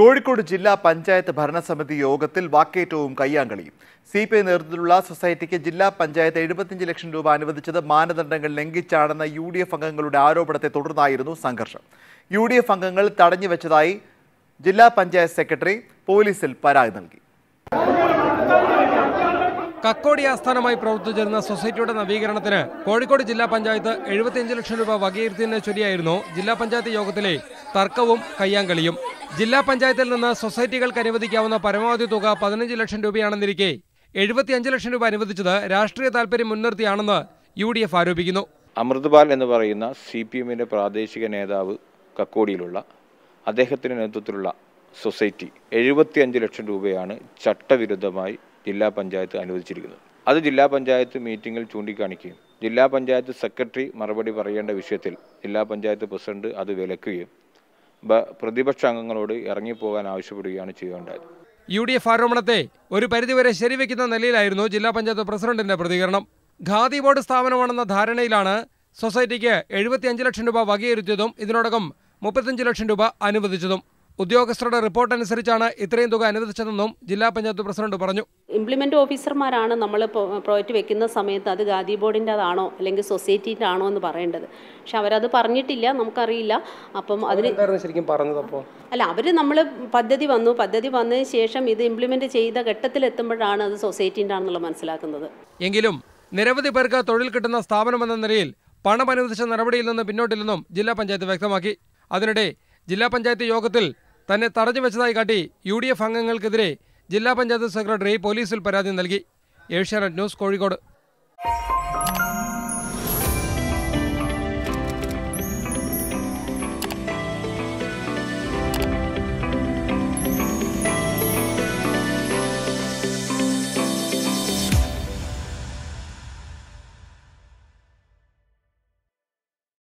കോഴിക്കോട് ജില്ലാ പഞ്ചായത്ത് ഭരണസമിതി യോഗത്തിൽ വാക്കേറ്റവും കയ്യാങ്കളിയും സി പി ഐ നേതൃത്വത്തിലുള്ള സൊസൈറ്റിക്ക് ജില്ലാ പഞ്ചായത്ത് എഴുപത്തിയഞ്ച് ലക്ഷം രൂപ അനുവദിച്ചത് മാനദണ്ഡങ്ങൾ ലംഘിച്ചാണെന്ന യു ഡി എഫ് അംഗങ്ങളുടെ ആരോപണത്തെ തുടർന്നായിരുന്നു സംഘർഷം യു ഡി എഫ് അംഗങ്ങൾ വെച്ചതായി ജില്ലാ പഞ്ചായത്ത് സെക്രട്ടറി പോലീസിൽ പരാതി നൽകി കക്കോടി ആസ്ഥാനമായി പ്രവർത്തിച്ചിരുന്ന സൊസൈറ്റിയുടെ നവീകരണത്തിന് കോഴിക്കോട് ജില്ലാ പഞ്ചായത്ത് എഴുപത്തിയഞ്ച് ലക്ഷം രൂപ വകയിരുത്തിയതിനെ ചൊല്ലിയായിരുന്നു ജില്ലാ പഞ്ചായത്ത് യോഗത്തിലെ തർക്കവും കയ്യാങ്കളിയും ജില്ലാ പഞ്ചായത്തിൽ നിന്ന് സൊസൈറ്റികൾക്ക് അനുവദിക്കാവുന്ന പരമാവധി തുക പതിനഞ്ച് ലക്ഷം രൂപയാണെന്നിരിക്കെ എഴുപത്തിയഞ്ച് ലക്ഷം രൂപ അനുവദിച്ചത് രാഷ്ട്രീയ താല്പര്യം മുൻനിർത്തിയാണെന്ന് യു ഡി എഫ് ആരോപിക്കുന്നു അമൃത്പാൽ എന്ന് പറയുന്ന സി പി എമ്മിൻ്റെ പ്രാദേശിക നേതാവ് കക്കോടിയിലുള്ള അദ്ദേഹത്തിൻ്റെ നേതൃത്വത്തിലുള്ള സൊസൈറ്റി എഴുപത്തിയഞ്ച് ലക്ഷം രൂപയാണ് ചട്ടവിരുദ്ധമായി ജില്ലാ പഞ്ചായത്ത് അനുവദിച്ചിരിക്കുന്നത് അത് ജില്ലാ പഞ്ചായത്ത് മീറ്റിംഗിൽ ചൂണ്ടിക്കാണിക്കുകയും ജില്ലാ പഞ്ചായത്ത് സെക്രട്ടറി മറുപടി പറയേണ്ട വിഷയത്തിൽ ജില്ലാ പഞ്ചായത്ത് പ്രസിഡന്റ് അത് വിലക്കുകയും പ്രതിപക്ഷ അംഗങ്ങളോട് ഇറങ്ങിപ്പോകാൻ ആവശ്യപ്പെടുകയാണ് ചെയ്യേണ്ടത് യു ഡി എഫ് ആരോപണത്തെ ഒരു പരിധിവരെ ശരിവെക്കുന്ന നിലയിലായിരുന്നു ജില്ലാ പഞ്ചായത്ത് പ്രസിഡന്റിന്റെ പ്രതികരണം ഖാദി ബോർഡ് സ്ഥാപനമാണെന്ന ധാരണയിലാണ് സൊസൈറ്റിക്ക് എഴുപത്തിയഞ്ച് ലക്ഷം രൂപ വകയിരുത്തിയതും ഇതിനോടകം മുപ്പത്തിയഞ്ച് ലക്ഷം രൂപ അനുവദിച്ചതും ഉദ്യോഗസ്ഥരുടെ റിപ്പോർട്ടനുസരിച്ചാണ് ഇത്രയും തുക അനുവദിച്ചതെന്നും ജില്ലാ പഞ്ചായത്ത് പ്രസിഡന്റ് പറഞ്ഞു ഇംപ്ലിമെൻ്റ് ഓഫീസർമാരാണ് നമ്മൾ പ്രോജക്റ്റ് വെക്കുന്ന സമയത്ത് അത് ഗാദി ബോർഡിൻ്റെതാണോ അല്ലെങ്കിൽ സൊസൈറ്റീൻ്റെ ആണോ എന്ന് പറയേണ്ടത് പക്ഷെ അവരത് പറഞ്ഞിട്ടില്ല നമുക്കറിയില്ല അപ്പം അതിന് ശരിക്കും പറഞ്ഞതപ്പോൾ അല്ല അവർ നമ്മൾ പദ്ധതി വന്നു പദ്ധതി വന്നതിന് ശേഷം ഇത് ഇംപ്ലിമെൻ്റ് ചെയ്ത ഘട്ടത്തിലെത്തുമ്പോഴാണ് അത് സൊസൈറ്റീൻ്റെ ആണെന്നുള്ളത് മനസ്സിലാക്കുന്നത് എങ്കിലും നിരവധി പേർക്ക് തൊഴിൽ കിട്ടുന്ന സ്ഥാപനമെന്ന നിലയിൽ പണം അനുവദിച്ച നടപടിയിൽ നിന്ന് പിന്നോട്ടില്ലെന്നും ജില്ലാ പഞ്ചായത്ത് വ്യക്തമാക്കി അതിനിടെ ജില്ലാ പഞ്ചായത്ത് യോഗത്തിൽ തന്നെ തടഞ്ഞു വെച്ചതായി കാട്ടി യു ഡി എഫ് അംഗങ്ങൾക്കെതിരെ ജില്ലാ പഞ്ചായത്ത് സെക്രട്ടറി പോലീസിൽ പരാതി നൽകി ഏഷ്യാനെറ്റ് ന്യൂസ് കോഴിക്കോട്